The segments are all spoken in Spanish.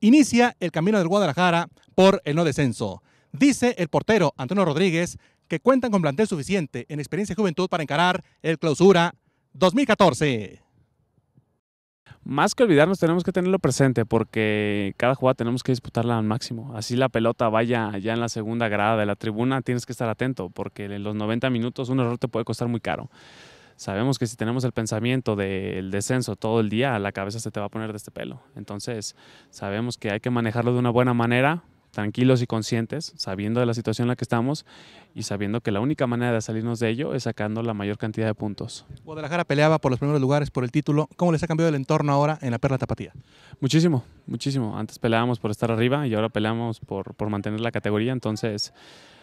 inicia el camino del Guadalajara por el no descenso. Dice el portero Antonio Rodríguez que cuentan con plantel suficiente en experiencia y juventud para encarar el clausura 2014. Más que olvidarnos, tenemos que tenerlo presente porque cada jugada tenemos que disputarla al máximo. Así la pelota vaya ya en la segunda grada de la tribuna, tienes que estar atento porque en los 90 minutos un error te puede costar muy caro sabemos que si tenemos el pensamiento del descenso todo el día, la cabeza se te va a poner de este pelo. Entonces, sabemos que hay que manejarlo de una buena manera, tranquilos y conscientes, sabiendo de la situación en la que estamos y sabiendo que la única manera de salirnos de ello es sacando la mayor cantidad de puntos. Guadalajara peleaba por los primeros lugares, por el título. ¿Cómo les ha cambiado el entorno ahora en la Perla Tapatía? Muchísimo, muchísimo. Antes peleábamos por estar arriba y ahora peleamos por, por mantener la categoría. Entonces,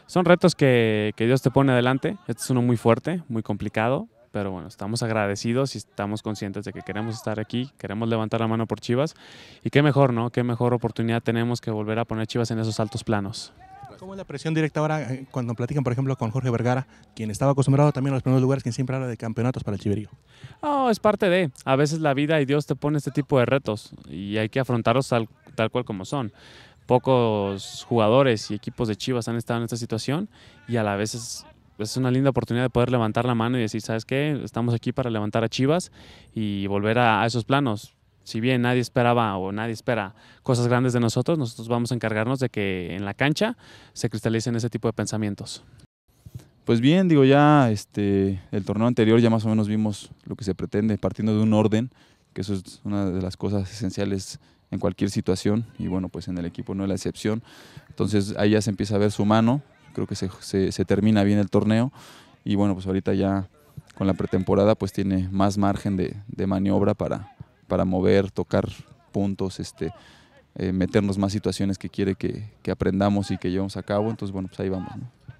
son retos que, que Dios te pone adelante. Este es uno muy fuerte, muy complicado, pero bueno, estamos agradecidos y estamos conscientes de que queremos estar aquí, queremos levantar la mano por Chivas y qué mejor, ¿no? Qué mejor oportunidad tenemos que volver a poner Chivas en esos altos planos. ¿Cómo es la presión directa ahora eh, cuando platican, por ejemplo, con Jorge Vergara, quien estaba acostumbrado también a los primeros lugares, quien siempre habla de campeonatos para el Chiverío? No, oh, es parte de. A veces la vida y Dios te pone este tipo de retos y hay que afrontarlos tal, tal cual como son. Pocos jugadores y equipos de Chivas han estado en esta situación y a la vez es es una linda oportunidad de poder levantar la mano y decir, ¿sabes qué? Estamos aquí para levantar a Chivas y volver a, esos planos. Si bien nadie esperaba o nadie espera cosas grandes de nosotros, nosotros vamos a encargarnos de que en la cancha se cristalicen ese tipo de pensamientos. Pues bien, digo ya, este, el torneo anterior ya más o menos vimos lo que se pretende, partiendo de un orden, que eso es una de las cosas esenciales en cualquier situación, y bueno, pues en el equipo no es la excepción. Entonces ahí ya se empieza a ver su mano, creo que se, termina bien el torneo y bueno, pues ahorita ya con la pretemporada pues tiene más margen de, maniobra para, para mover, tocar puntos, este, eh, meternos más situaciones que quiere que, aprendamos y que llevemos a cabo. Entonces, bueno, pues ahí vamos.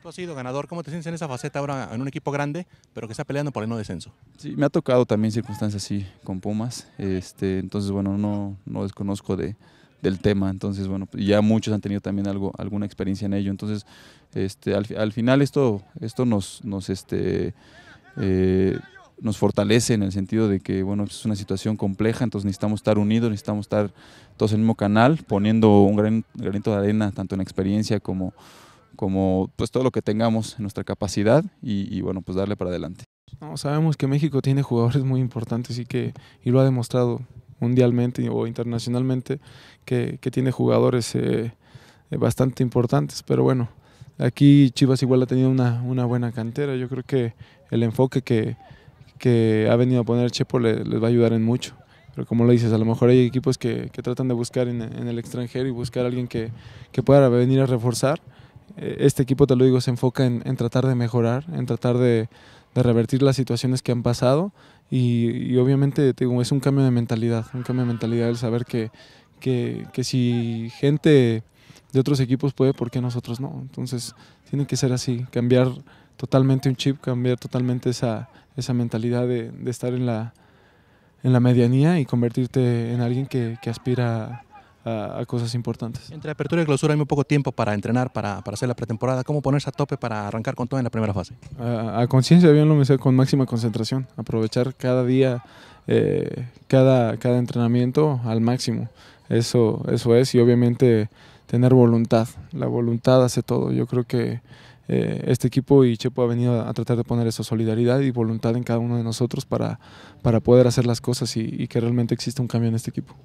Tú has sido ganador, ¿cómo te sientes en esa faceta ahora en un equipo grande, pero que está peleando por el no descenso? Sí, me ha tocado también circunstancias así con Pumas. Este, entonces, bueno, no, no desconozco de, del tema. Entonces, bueno, pues, ya muchos han tenido también algo, alguna experiencia en ello. Entonces, este, al, final esto, esto nos, nos, este, eh, nos fortalece en el sentido de que, bueno, pues, es una situación compleja, entonces necesitamos estar unidos, necesitamos estar todos en el mismo canal, poniendo un gran granito de arena, tanto en experiencia como, como pues todo lo que tengamos en nuestra capacidad y, bueno, pues darle para adelante. sabemos que México tiene jugadores muy importantes y que y lo ha demostrado mundialmente o internacionalmente que, que tiene jugadores eh, eh, bastante importantes. Pero bueno, aquí Chivas igual ha tenido una, una buena cantera. Yo creo que el enfoque que, que ha venido a poner Chepo les va a ayudar en mucho. Pero como lo dices, a lo mejor hay equipos que, que tratan de buscar en, el extranjero y buscar a alguien que, que pueda venir a reforzar. Eh, este equipo, te lo digo, se enfoca en, en tratar de mejorar, en tratar de, de revertir las situaciones que han pasado y, obviamente es un cambio de mentalidad, un cambio de mentalidad el saber que, si gente de otros equipos puede, ¿por qué nosotros no? Entonces tiene que ser así, cambiar totalmente un chip, cambiar totalmente esa, esa mentalidad de, estar en la, en la medianía y convertirte en alguien que, que aspira a, cosas importantes. Entre apertura y clausura hay muy poco tiempo para entrenar, para, hacer la pretemporada. ¿Cómo ponerse a tope para arrancar con todo en la primera fase? A, conciencia, bien lo sé, eh, con máxima concentración. Aprovechar cada día, eh, cada, cada entrenamiento al máximo. Eso, eso es, y obviamente tener voluntad. La voluntad hace todo. Yo creo que eh, este equipo y Chepo ha venido a, tratar de poner esa solidaridad y voluntad en cada uno de nosotros para, para poder hacer las cosas y, y que realmente exista un cambio en este equipo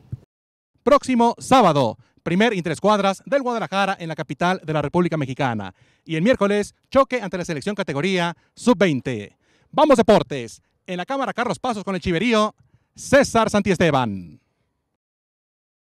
próximo sábado, primer interescuadras del Guadalajara en la capital de la República Mexicana. Y el miércoles, choque ante la selección categoría sub-20. Vamos deportes. En la cámara Carlos Pasos con el Chiverío, César Santiesteban.